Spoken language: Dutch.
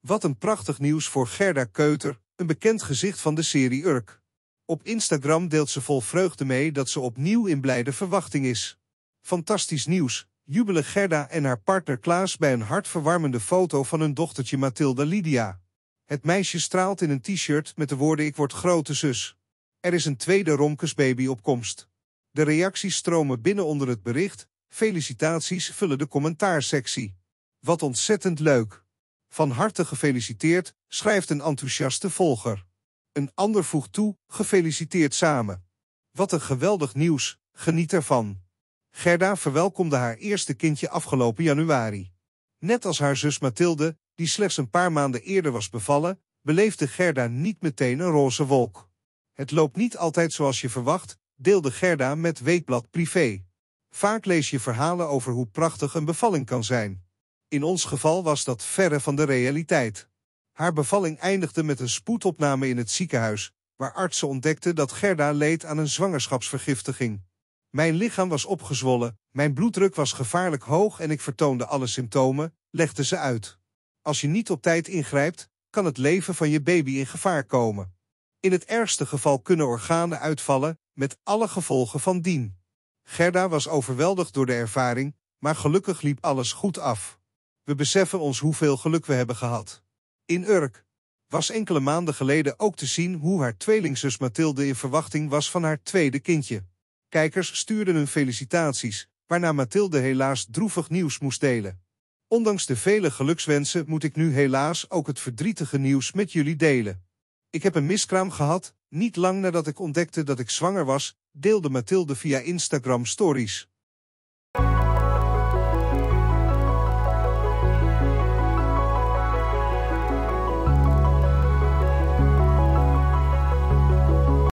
Wat een prachtig nieuws voor Gerda Keuter, een bekend gezicht van de serie Urk. Op Instagram deelt ze vol vreugde mee dat ze opnieuw in blijde verwachting is. Fantastisch nieuws, jubelen Gerda en haar partner Klaas bij een hartverwarmende foto van hun dochtertje Mathilda Lydia. Het meisje straalt in een t-shirt met de woorden ik word grote zus. Er is een tweede romkesbaby op komst. De reacties stromen binnen onder het bericht, felicitaties vullen de commentaarsectie. Wat ontzettend leuk. Van harte gefeliciteerd, schrijft een enthousiaste volger. Een ander voegt toe, gefeliciteerd samen. Wat een geweldig nieuws, geniet ervan. Gerda verwelkomde haar eerste kindje afgelopen januari. Net als haar zus Mathilde, die slechts een paar maanden eerder was bevallen, beleefde Gerda niet meteen een roze wolk. Het loopt niet altijd zoals je verwacht, deelde Gerda met Weekblad Privé. Vaak lees je verhalen over hoe prachtig een bevalling kan zijn. In ons geval was dat verre van de realiteit. Haar bevalling eindigde met een spoedopname in het ziekenhuis, waar artsen ontdekten dat Gerda leed aan een zwangerschapsvergiftiging. Mijn lichaam was opgezwollen, mijn bloeddruk was gevaarlijk hoog en ik vertoonde alle symptomen, legde ze uit. Als je niet op tijd ingrijpt, kan het leven van je baby in gevaar komen. In het ergste geval kunnen organen uitvallen, met alle gevolgen van dien. Gerda was overweldigd door de ervaring, maar gelukkig liep alles goed af. We beseffen ons hoeveel geluk we hebben gehad. In Urk was enkele maanden geleden ook te zien hoe haar tweelingzus Mathilde in verwachting was van haar tweede kindje. Kijkers stuurden hun felicitaties, waarna Mathilde helaas droevig nieuws moest delen. Ondanks de vele gelukswensen moet ik nu helaas ook het verdrietige nieuws met jullie delen. Ik heb een miskraam gehad, niet lang nadat ik ontdekte dat ik zwanger was, deelde Mathilde via Instagram stories.